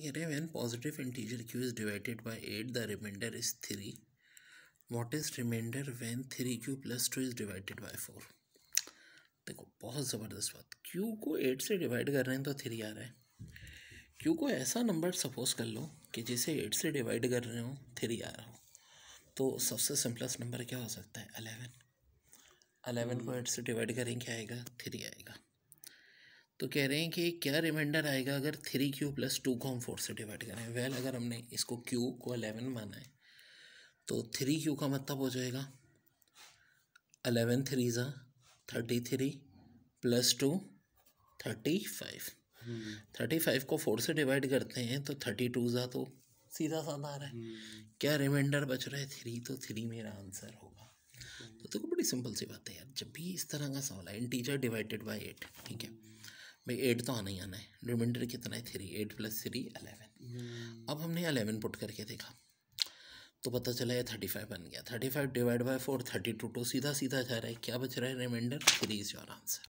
ये कह रहे हैं when positive integer Q is divided by eight the remainder is three what is remainder when three Q plus two is divided by four देखो बहुत ज़बरदस्त बात क्यू को एट से डिवाइड कर रहे हैं तो थ्री आ रहा है क्यू को ऐसा नंबर सपोज कर लो कि जिसे एट से डिवाइड कर रहे हो थ्री आ रहा हो तो सबसे सिंपलेस्ट नंबर क्या हो सकता है अलेवन अलेवन को एट से डिवाइड करेंगे आएगा थ्री आएगा तो कह रहे हैं कि क्या रिमाइंडर आएगा अगर थ्री क्यू प्लस टू को हम फोर से डिवाइड करें वेल अगर हमने इसको क्यू को अलेवन माना है तो थ्री क्यू का मतलब हो जाएगा अलेवन थ्री ज़ा thirty three plus two thirty five hmm. Thirty five को फोर से डिवाइड करते हैं तो थर्टी टू ज़ा तो सीधा साधा आ रहा है हम्म। क्या रिमाइंडर बच रहा है थ्री तो थ्री मेरा आंसर होगा तो देखो तो बड़ी सिंपल सी बात है यार जब भी इस तरह का सवाल है इंटीजर डिवाइडेड बाई एट ठीक है भाई एट तो आना ही आना है रिमाइंडर कितना है three eight plus three eleven अब हमने अलेवन पुट करके देखा तो पता चला ये थर्टी फाइव बन गया thirty five divide by four thirty two two सीधा सीधा जा रहा है क्या बच रहा है remainder three is your answer